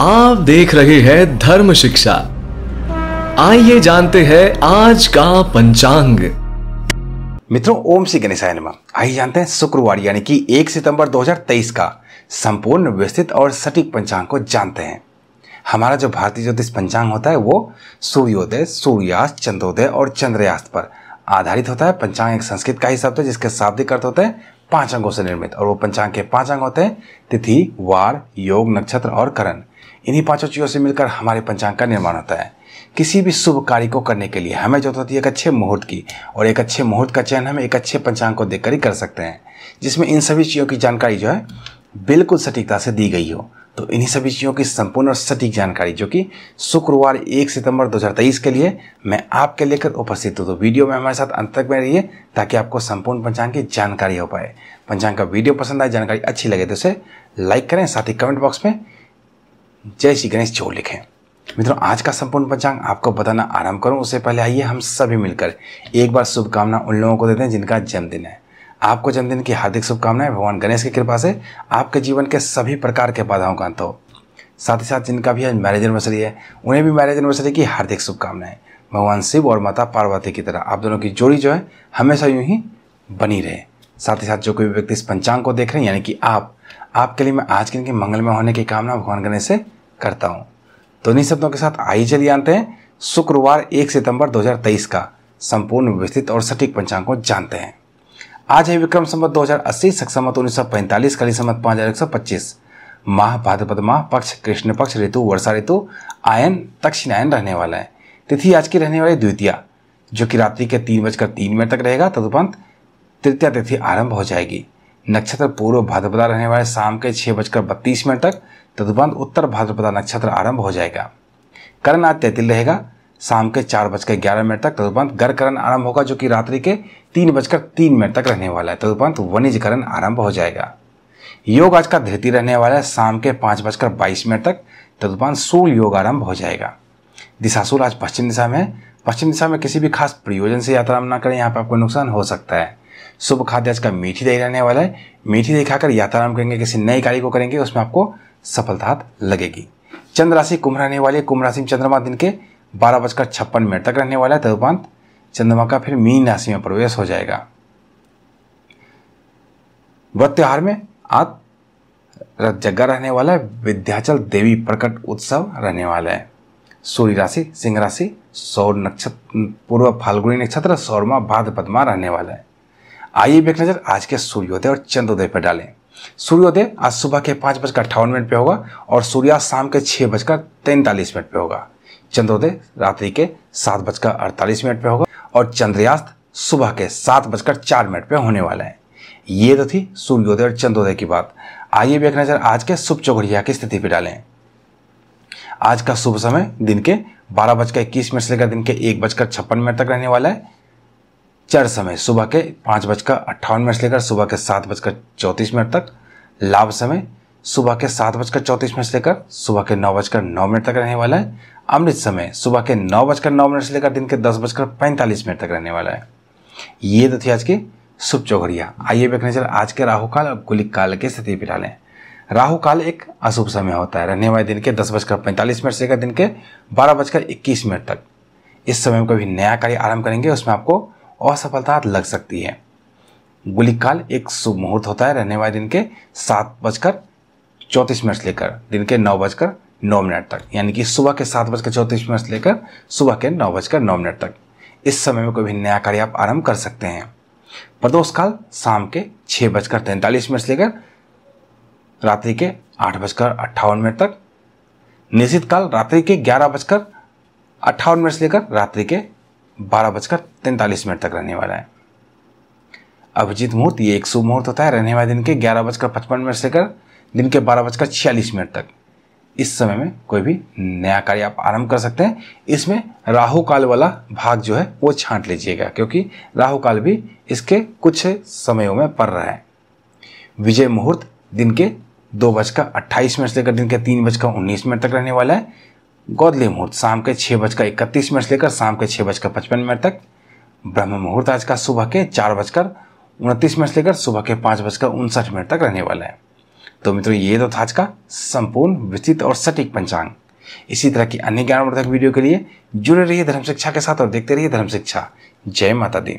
आप देख रहे हैं धर्म शिक्षा आइए जानते हैं आज का पंचांग मित्रों ओम श्री गणेशाय नमः आइए जानते हैं शुक्रवार यानी कि 1 सितंबर 2023 का संपूर्ण व्यवस्थित और सटीक पंचांग को जानते हैं हमारा जो भारतीय ज्योतिष पंचांग होता है वो सूर्योदय सूर्यास्त चंद्रोदय और चंद्रयास्त पर आधारित होता है पंचांग एक संस्कृत का ही शब्द है जिसके शाब्दिक अर्थ होते हैं पांच अंगों से निर्मित और वो पंचांग के पांच अंग होते हैं तिथि वार योग नक्षत्र और करण इन्हीं पांचों चीज़ों से मिलकर हमारे पंचांग का निर्माण होता है किसी भी शुभ कार्य को करने के लिए हमें जरूरत होती है एक अच्छे मुहूर्त की और एक अच्छे मुहूर्त का चयन हम एक अच्छे पंचांग को देखकर ही कर सकते हैं जिसमें इन सभी चीज़ों की जानकारी जो है बिल्कुल सटीकता से दी गई हो तो इन्हीं सभी चीज़ों की संपूर्ण और सटीक जानकारी जो कि शुक्रवार एक सितंबर 2023 के लिए मैं आपके लेकर उपस्थित हूँ तो वीडियो में हमारे साथ अंत तक में रहिए ताकि आपको संपूर्ण पंचांग की जानकारी हो पाए पंचांग का वीडियो पसंद आए जानकारी अच्छी लगे तो उसे लाइक करें साथ ही कमेंट बॉक्स में जय श्री गणेश जोर लिखें मित्रों आज का संपूर्ण पंचांग आपको बताना आरंभ करूं उससे पहले आइए हम सभी मिलकर एक बार शुभकामना उन लोगों को देते हैं जिनका जन्मदिन है आपको जन्मदिन की हार्दिक शुभकामनाएं भगवान गणेश की कृपा से आपके जीवन के सभी प्रकार के बाधाओं का अंत हो साथ ही साथ जिनका भी आज मैरिज एनिवर्सरी है उन्हें भी मैरिज एनिवर्सरी की हार्दिक शुभकामनाएं भगवान शिव और माता पार्वती की तरह आप दोनों की जोड़ी जो है हमेशा यूं ही बनी रहे साथ ही साथ जो कोई व्यक्ति इस पंचांग को देख रहे हैं यानी कि आप आपके लिए मैं आज के मंगल मंगलमय होने की कामना भगवान गणेश से करता हूँ तो इन्हीं शब्दों के साथ आई चलिए आते हैं शुक्रवार एक सितंबर 2023 का संपूर्ण विस्तृत और सटीक पंचांग को जानते हैं आज है विक्रम संवत 2080 सक संवत 1945 काली संवत 5125 माह भाद्रपद माह पक्ष कृष्ण पक्ष ऋतु वर्षा ऋतु आयन दक्षिणायन रहने वाला है तिथि आज की रहने वाली द्वितीय जो कि रात्रि के तीन बजकर तीन मिनट तक रहेगा तदुपंत तृतीय तिथि आरंभ हो जाएगी नक्षत्र पूर्व भाद्रपदा रहने वाले शाम के छः बजकर बत्तीस मिनट तक तदुपंत उत्तर भाद्रपदा नक्षत्र आरंभ हो जाएगा करण आज तैतिल रहेगा शाम के चार बजकर ग्यारह मिनट तक तदुपरांत गर्करण आरंभ होगा जो कि रात्रि के तीन बजकर तीन मिनट तक रहने वाला है तदुपरांत वनिजकरण आरंभ हो जाएगा योग आज का धृति रहने वाला है शाम के पाँच बजकर बाईस मिनट तक तदुपरांत सूर्य योग आरंभ हो जाएगा दिशासूल आज पश्चिम दिशा में पश्चिम दिशा में किसी भी खास प्रयोजन से यात्रा ना करें यहाँ पर आपको नुकसान हो सकता है शुभ खाद्य आज का मीठी दही रहने वाला है मीठी दही खाकर यात्रा करेंगे किसी नई कार्य को करेंगे उसमें आपको सफलता लगेगी चंद्र राशि कुंभ रहने वाली कुंभ राशि में चंद्रमा दिन के बारह बजकर छप्पन मिनट तक रहने वाला है तदुपरांत चंद्रमा का फिर मीन राशि में प्रवेश हो जाएगा व्रत त्यौहार में आज जग्गा रहने वाला है विद्याचल देवी प्रकट उत्सव रहने वाला है सूर्य राशि सिंह राशि सौर नक्षत्र पूर्व फाल्गुनी नक्षत्र सौरमा भाद्रपदमा रहने वाला है आइए एक नजर आज के सूर्योदय और चंद्रोदय पर डालें सूर्योदय आज सुबह के पाँच बजकर अट्ठावन मिनट पे होगा और सूर्यास्त शाम के छः बजकर तैंतालीस मिनट पे होगा चंद्रोदय रात्रि के सात बजकर अड़तालीस मिनट पर होगा और चंद्रयास्त सुबह के सात बजकर चार मिनट पर होने वाला है ये तो थी सूर्योदय और चंद्रोदय की बात आइए भी एक नज़र आज के शुभ चौघड़िया की स्थिति पर डालें आज का शुभ समय दिन के बारह बजकर इक्कीस मिनट से लेकर दिन के एक बजकर छप्पन मिनट तक रहने वाला है चर समय सुबह के पाँच बजकर अट्ठावन मिनट से लेकर सुबह के सात बजकर चौंतीस मिनट तक लाभ समय सुबह के सात बजकर चौंतीस मिनट से लेकर सुबह के नौ बजकर नौ मिनट तक रहने वाला है अमृत समय सुबह के नौ बजकर नौ मिनट से लेकर दिन के दस बजकर पैंतालीस मिनट तक रहने वाला है ये तो थी आज के शुभ चौघड़िया आइए एक नजर आज के राहु काल और गुलिक काल की स्थिति पे डालें राहु काल एक अशुभ समय होता है रहने वाले दिन के दस बजकर पैंतालीस मिनट से लेकर दिन के बारह बजकर इक्कीस मिनट तक इस समय में कभी नया कार्य आरंभ करेंगे उसमें आपको असफलता लग सकती है गुलिक काल एक शुभ मुहूर्त होता है रहने वाले दिन के सात बजकर चौंतीस मिनट लेकर दिन के नौ बजकर नौ मिनट तक यानी कि सुबह के सात बजकर चौंतीस मिनट से लेकर सुबह के नौ बजकर नौ मिनट तक इस समय में कोई भी नया कार्य आप आरंभ कर सकते हैं प्रदोष काल शाम के छः बजकर तैंतालीस मिनट से लेकर रात्रि के आठ बजकर अट्ठावन मिनट तक निश्चित काल रात्रि के ग्यारह बजकर अट्ठावन मिनट से लेकर रात्रि के बारह बजकर तैंतालीस मिनट तक रहने वाला है अभिजीत मुहूर्त ये एक शुभ मुहूर्त होता है रहने वाले दिन के ग्यारह बजकर पचपन मिनट से लेकर दिन के बारह बजकर छियालीस मिनट तक इस समय में कोई भी नया कार्य आप आरंभ कर सकते हैं इसमें राहु काल वाला भाग जो है वो छांट लीजिएगा क्योंकि राहु काल भी इसके कुछ समयों में पड़ रहा है विजय मुहूर्त दिन के दो बजकर अट्ठाईस मिनट से लेकर दिन के तीन बजकर उन्नीस मिनट तक रहने वाला है गौदली मुहूर्त शाम के छः बजकर इकतीस मिनट से लेकर शाम के छः बजकर पचपन मिनट तक ब्रह्म मुहूर्त आज का सुबह के चार बजकर उनतीस मिनट से लेकर सुबह के पाँच बजकर उनसठ मिनट तक रहने वाला है तो मित्रों ये तो था आज का संपूर्ण विस्तृत और सटीक पंचांग इसी तरह की अन्य ज्ञानवर्धक वीडियो के लिए जुड़े रहिए धर्म शिक्षा के साथ और देखते रहिए धर्म शिक्षा जय माता दी